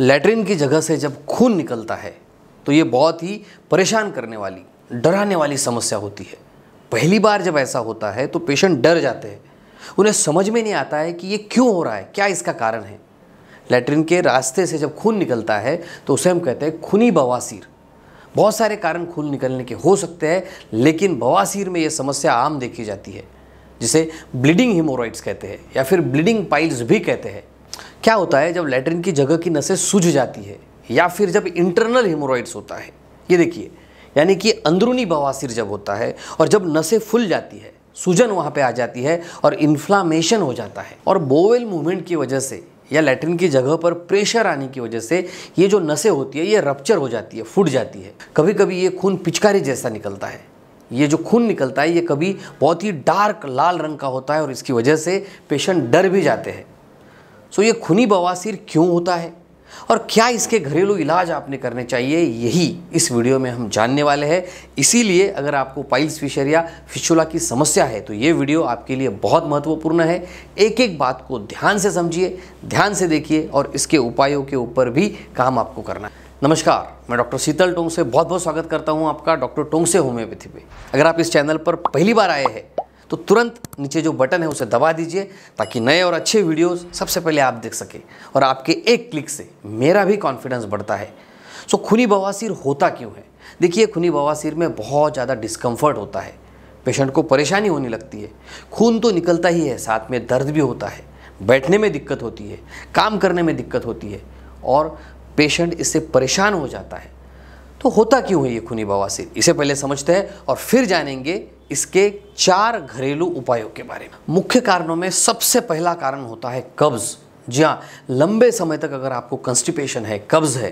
latrine की जगह से जब खून निकलता है तो ये बहुत ही परेशान करने वाली डराने वाली समस्या होती है पहली बार जब ऐसा होता है तो पेशेंट डर जाते हैं उन्हें समझ में नहीं आता है कि ये क्यों हो रहा है क्या इसका कारण है लेटरिन के रास्ते से जब खून निकलता है तो उसे हम कहते हैं खूनी बवासीर बहुत सारे कारण खून निकलने के हो सकते हैं लेकिन बवासीर में ये समस्या आम देखी जाती है जिसे ब्लीडिंग हिमोरॉइड्स कहते हैं या फिर ब्लीडिंग पाइल्स भी कहते हैं क्या होता है जब लेटरिन की जगह की नसें सूझ जाती है या फिर जब इंटरनल हिमोरॉइड्स होता है ये देखिए यानी कि अंदरूनी बवासीर जब होता है और जब नसें फूल जाती है सूजन वहाँ पे आ जाती है और इन्फ्लामेशन हो जाता है और बोवेल मूवमेंट की वजह से या लेटरिन की जगह पर प्रेशर आने की वजह से ये जो नसें होती है ये रप्चर हो जाती है फूट जाती है कभी कभी ये खून पिचकारी जैसा निकलता है ये जो खून निकलता है ये कभी बहुत ही डार्क लाल रंग का होता है और इसकी वजह से पेशेंट डर भी जाते हैं सो ये खूनी बवासीर क्यों होता है और क्या इसके घरेलू इलाज आपने करने चाहिए यही इस वीडियो में हम जानने वाले हैं इसीलिए अगर आपको पाइल्स फिशर या फिशुला की समस्या है तो ये वीडियो आपके लिए बहुत महत्वपूर्ण है एक एक बात को ध्यान से समझिए ध्यान से देखिए और इसके उपायों के ऊपर भी काम आपको करना है नमस्कार मैं डॉक्टर शीतल टोंग से बहुत बहुत स्वागत करता हूँ आपका डॉक्टर टोंग से होम्योपैथी पे अगर आप इस चैनल पर पहली बार आए हैं तो तुरंत नीचे जो बटन है उसे दबा दीजिए ताकि नए और अच्छे वीडियोस सबसे पहले आप देख सकें और आपके एक क्लिक से मेरा भी कॉन्फिडेंस बढ़ता है सो खूनी बवासीर होता क्यों है देखिए खूनी बवासीर में बहुत ज़्यादा डिस्कम्फर्ट होता है पेशेंट को परेशानी होने लगती है खून तो निकलता ही है साथ में दर्द भी होता है बैठने में दिक्कत होती है काम करने में दिक्कत होती है और पेशेंट इससे परेशान हो जाता है तो होता क्यों है ये खूनी बवासीर इसे पहले समझते हैं और फिर जानेंगे इसके चार घरेलू उपायों के बारे में मुख्य कारणों में सबसे पहला कारण होता है कब्ज़ जी हाँ लंबे समय तक अगर आपको कंस्टिपेशन है कब्ज़ है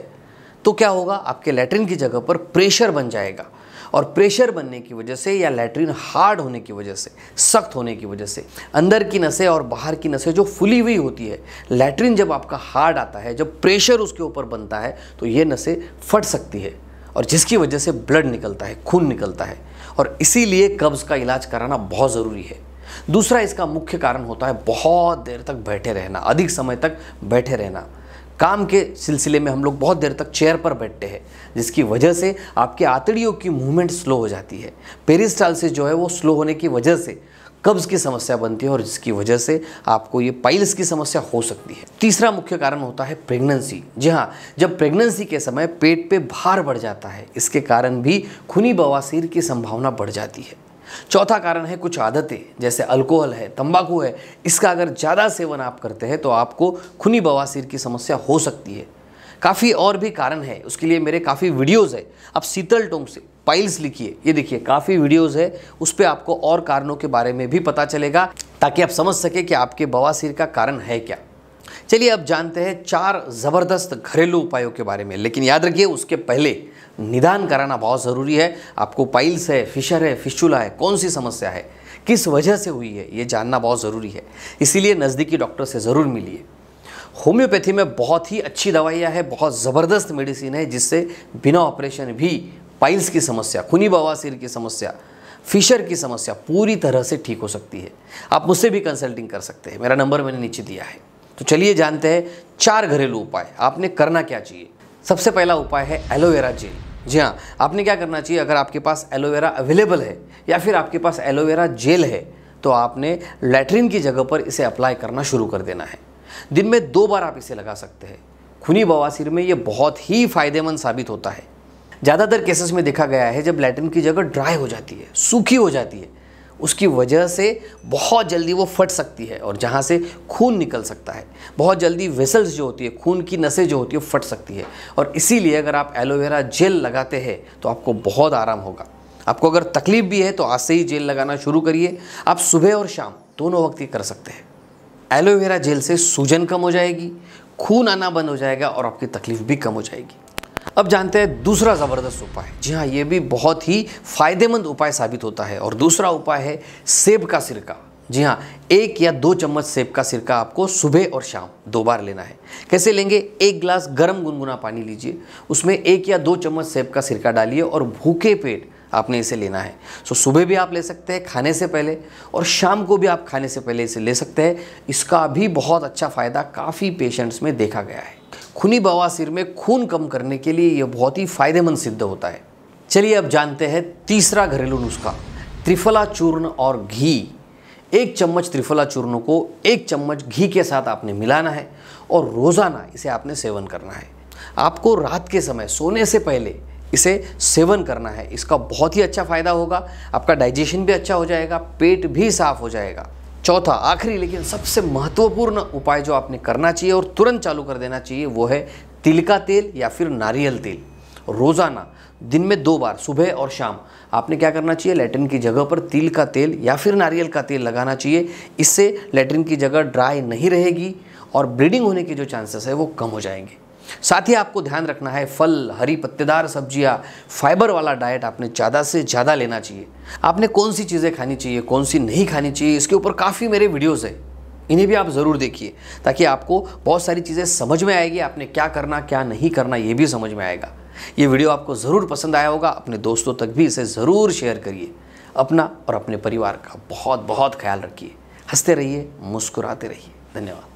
तो क्या होगा आपके लेटरिन की जगह पर प्रेशर बन जाएगा और प्रेशर बनने की वजह से या लेटरिन हार्ड होने की वजह से सख्त होने की वजह से अंदर की नसें और बाहर की नसें जो फुली हुई होती है लेटरिन जब आपका हार्ड आता है जब प्रेशर उसके ऊपर बनता है तो ये नसें फट सकती है और जिसकी वजह से ब्लड निकलता है खून निकलता है और इसीलिए कब्ज़ का इलाज कराना बहुत ज़रूरी है दूसरा इसका मुख्य कारण होता है बहुत देर तक बैठे रहना अधिक समय तक बैठे रहना काम के सिलसिले में हम लोग बहुत देर तक चेयर पर बैठते हैं जिसकी वजह से आपके आतड़ियों की मूवमेंट स्लो हो जाती है से जो है वो स्लो होने की वजह से कब्ज की समस्या बनती है और जिसकी वजह से आपको ये पाइल्स की समस्या हो सकती है तीसरा मुख्य कारण होता है प्रेगनेंसी जी हाँ जब प्रेगनेंसी के समय पेट पे भार बढ़ जाता है इसके कारण भी खूनी बवासीर की संभावना बढ़ जाती है चौथा कारण है कुछ आदतें जैसे अल्कोहल है तंबाकू है इसका अगर ज़्यादा सेवन आप करते हैं तो आपको खूनी बवासीर की समस्या हो सकती है काफ़ी और भी कारण है उसके लिए मेरे काफ़ी वीडियोज़ है आप शीतल टोंग से पाइल्स लिखिए ये देखिए काफ़ी वीडियोस है उस पर आपको और कारणों के बारे में भी पता चलेगा ताकि आप समझ सके कि आपके बवासीर का कारण है क्या चलिए अब जानते हैं चार ज़बरदस्त घरेलू उपायों के बारे में लेकिन याद रखिए उसके पहले निदान कराना बहुत ज़रूरी है आपको पाइल्स है फिशर है फिशुला है कौन सी समस्या है किस वजह से हुई है ये जानना बहुत ज़रूरी है इसीलिए नज़दीकी डॉक्टर से ज़रूर मिलिए होम्योपैथी में बहुत ही अच्छी दवाइयाँ है बहुत ज़बरदस्त मेडिसिन है जिससे बिना ऑपरेशन भी पाइल्स की समस्या खूनी बवासीर की समस्या फिशर की समस्या पूरी तरह से ठीक हो सकती है आप मुझसे भी कंसल्टिंग कर सकते हैं मेरा नंबर मैंने नीचे दिया है तो चलिए जानते हैं चार घरेलू उपाय आपने करना क्या चाहिए सबसे पहला उपाय है एलोवेरा जेल जी हाँ आपने क्या करना चाहिए अगर आपके पास एलोवेरा अवेलेबल है या फिर आपके पास एलोवेरा जेल है तो आपने लेटरिन की जगह पर इसे अप्लाई करना शुरू कर देना है दिन में दो बार आप इसे लगा सकते हैं खूनी बवासीर में ये बहुत ही फायदेमंद साबित होता है ज़्यादातर केसेस में देखा गया है जब लैटिन की जगह ड्राई हो जाती है सूखी हो जाती है उसकी वजह से बहुत जल्दी वो फट सकती है और जहाँ से खून निकल सकता है बहुत जल्दी वेसल्स जो होती है खून की नसें जो होती है फट सकती है और इसीलिए अगर आप एलोवेरा जेल लगाते हैं तो आपको बहुत आराम होगा आपको अगर तकलीफ भी है तो आज से ही जेल लगाना शुरू करिए आप सुबह और शाम दोनों वक्त ही कर सकते हैं एलोवेरा जेल से सूजन कम हो जाएगी खून आना बंद हो जाएगा और आपकी तकलीफ भी कम हो जाएगी अब जानते हैं दूसरा ज़बरदस्त उपाय जी हाँ ये भी बहुत ही फायदेमंद उपाय साबित होता है और दूसरा उपाय है सेब का सिरका जी हाँ एक या दो चम्मच सेब का सिरका आपको सुबह और शाम दो बार लेना है कैसे लेंगे एक गिलास गर्म गुनगुना पानी लीजिए उसमें एक या दो चम्मच सेब का सिरका डालिए और भूखे पेट आपने इसे लेना है सो सुबह भी आप ले सकते हैं खाने से पहले और शाम को भी आप खाने से पहले इसे ले सकते हैं इसका भी बहुत अच्छा फ़ायदा काफ़ी पेशेंट्स में देखा गया है खूनी बवासीर में खून कम करने के लिए यह बहुत ही फायदेमंद सिद्ध होता है चलिए अब जानते हैं तीसरा घरेलू नुस्खा त्रिफला चूर्ण और घी एक चम्मच त्रिफला चूर्ण को एक चम्मच घी के साथ आपने मिलाना है और रोज़ाना इसे आपने सेवन करना है आपको रात के समय सोने से पहले इसे सेवन करना है इसका बहुत ही अच्छा फ़ायदा होगा आपका डाइजेशन भी अच्छा हो जाएगा पेट भी साफ हो जाएगा चौथा आखिरी लेकिन सबसे महत्वपूर्ण उपाय जो आपने करना चाहिए और तुरंत चालू कर देना चाहिए वो है तिल का तेल या फिर नारियल तेल रोज़ाना दिन में दो बार सुबह और शाम आपने क्या करना चाहिए लेटरिन की जगह पर तिल का तेल या फिर नारियल का तेल लगाना चाहिए इससे लेटरिन की जगह ड्राई नहीं रहेगी और ब्लीडिंग होने के जो चांसेस है वो कम हो जाएंगे साथ ही आपको ध्यान रखना है फल हरी पत्तेदार सब्जियां फाइबर वाला डाइट आपने ज़्यादा से ज़्यादा लेना चाहिए आपने कौन सी चीज़ें खानी चाहिए कौन सी नहीं खानी चाहिए इसके ऊपर काफ़ी मेरे वीडियोज़ हैं इन्हें भी आप ज़रूर देखिए ताकि आपको बहुत सारी चीज़ें समझ में आएगी आपने क्या करना क्या नहीं करना ये भी समझ में आएगा ये वीडियो आपको ज़रूर पसंद आया होगा अपने दोस्तों तक भी इसे ज़रूर शेयर करिए अपना और अपने परिवार का बहुत बहुत ख्याल रखिए हंसते रहिए मुस्कुराते रहिए धन्यवाद